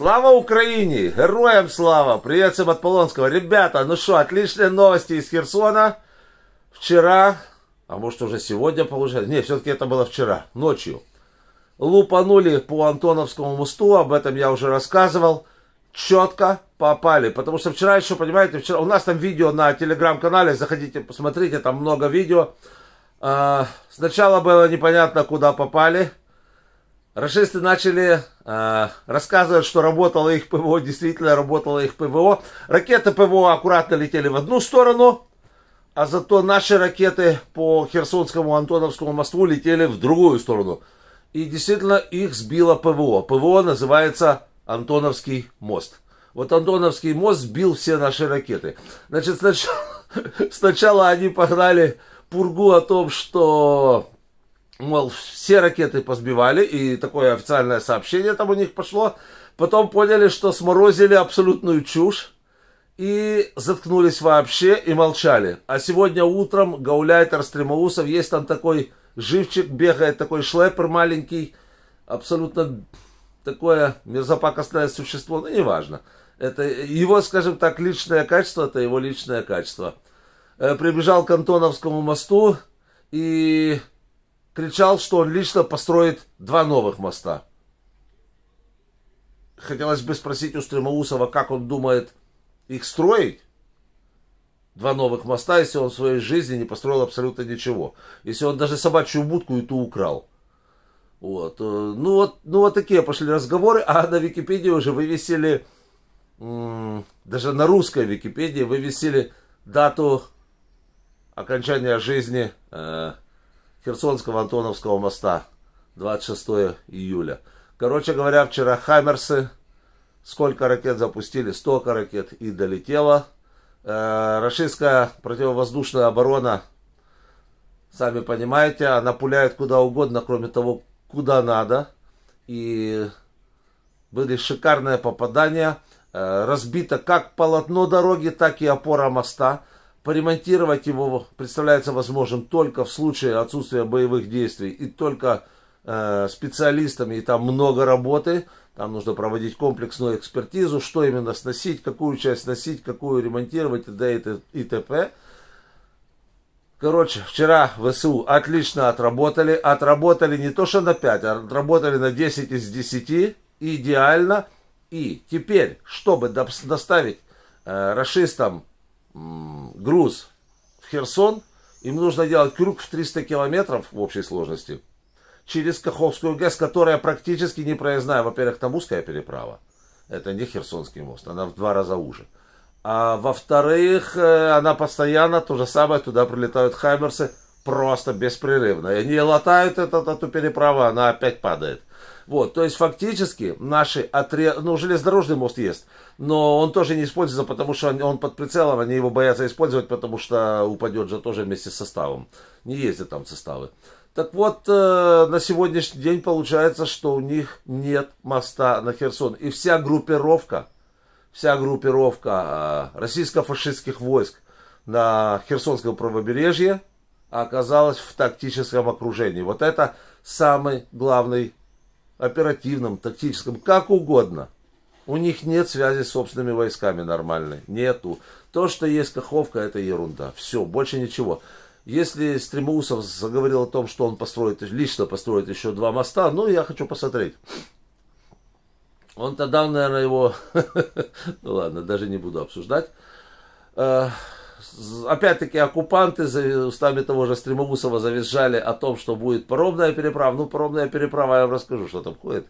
Слава Украине! Героям слава! Привет всем от Полонского. Ребята, ну что, отличные новости из Херсона. Вчера, а может уже сегодня получается, не, все-таки это было вчера, ночью. Лупанули по Антоновскому мосту, об этом я уже рассказывал. Четко попали, потому что вчера еще, понимаете, вчера у нас там видео на телеграм-канале, заходите, посмотрите, там много видео. А, сначала было непонятно, куда попали, Расисты начали э, рассказывать, что работало их ПВО, действительно работало их ПВО. Ракеты ПВО аккуратно летели в одну сторону, а зато наши ракеты по Херсонскому Антоновскому мосту летели в другую сторону. И действительно их сбило ПВО. ПВО называется Антоновский мост. Вот Антоновский мост сбил все наши ракеты. Значит, сначала, сначала они погнали пургу о том, что мол, все ракеты позбивали, и такое официальное сообщение там у них пошло. Потом поняли, что сморозили абсолютную чушь, и заткнулись вообще и молчали. А сегодня утром Гауляйтер Стремоусов, есть там такой живчик, бегает такой шлепер маленький, абсолютно такое мерзопакостное существо, ну неважно. Это его, скажем так, личное качество, это его личное качество. Э, прибежал к Антоновскому мосту и кричал, что он лично построит два новых моста. Хотелось бы спросить у Стремоусова, как он думает их строить. Два новых моста, если он в своей жизни не построил абсолютно ничего. Если он даже собачью будку и ту украл. Вот. Э, ну, вот, ну вот такие пошли разговоры, а на Википедии уже вывесили, даже на русской Википедии вывесили дату окончания жизни э, Херсонского Антоновского моста 26 июля. Короче говоря, вчера Хаймерсы сколько ракет запустили? столько ракет и долетело. Э, российская противовоздушная оборона, сами понимаете, она пуляет куда угодно, кроме того, куда надо. И были шикарные попадания. Э, разбито как полотно дороги, так и опора моста. Поремонтировать его представляется возможным только в случае отсутствия боевых действий и только э, специалистами, и там много работы, там нужно проводить комплексную экспертизу, что именно сносить, какую часть сносить, какую ремонтировать и т.п. Короче, вчера ВСУ отлично отработали. Отработали не то, что на 5, а отработали на 10 из 10. Идеально. И теперь, чтобы доставить э, расистам груз в Херсон, им нужно делать крюк в 300 километров в общей сложности через Каховскую ГЭС, которая практически не проездная. Во-первых, там узкая переправа. Это не Херсонский мост, она в два раза уже. А во-вторых, э, она постоянно, то же самое, туда прилетают хаймерсы просто беспрерывно. И они латают этот, эту переправу, она опять падает. Вот, то есть фактически наши отряд, ну железнодорожный мост есть, но он тоже не используется, потому что он, он под прицелом, они его боятся использовать, потому что упадет же тоже вместе с составом. Не ездят там составы. Так вот, э, на сегодняшний день получается, что у них нет моста на Херсон. И вся группировка, вся группировка э, российско-фашистских войск на Херсонском правобережье оказалась в тактическом окружении. Вот это самый главный оперативном, тактическом, как угодно. У них нет связи с собственными войсками нормальной. Нету. То, что есть Каховка, это ерунда. Все, больше ничего. Если Стремоусов заговорил о том, что он построит, лично построит еще два моста, ну, я хочу посмотреть. Он тогда, наверное, его... ну ладно, даже не буду обсуждать. Э, Опять-таки оккупанты устами того же Стремоусова завизжали о том, что будет паромная переправа. Ну, паромная переправа, я вам расскажу, что там ходит.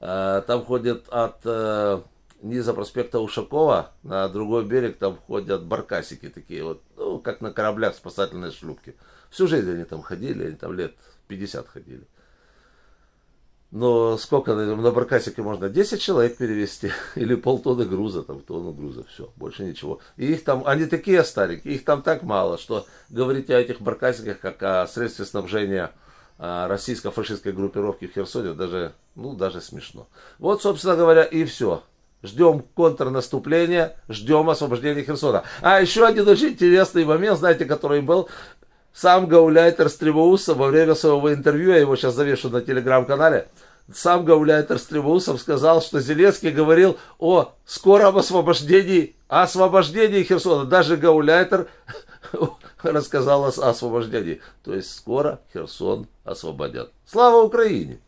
Э, там ходят от э, низа проспекта Ушакова на другой берег, там ходят баркасики такие вот, ну, как на кораблях спасательные шлюпки. Всю жизнь они там ходили, они там лет 50 ходили. Но сколько на, на баркасике можно? 10 человек перевести. Или полтонны груза, там тонну груза, все, больше ничего. И их там, они такие старенькие, их там так мало, что говорить о этих баркасиках как о средстве снабжения а, российско-фашистской группировки в Херсоне даже, ну, даже смешно. Вот, собственно говоря, и все. Ждем контрнаступления, ждем освобождения Херсона. А еще один очень интересный момент, знаете, который был, сам гауляйтер Стребоусов во время своего интервью, я его сейчас завешу на телеграм-канале, сам гауляйтер Стребоусов сказал, что Зеленский говорил о скором освобождении, о освобождении Херсона. Даже гауляйтер рассказал о освобождении. То есть скоро Херсон освободят. Слава Украине!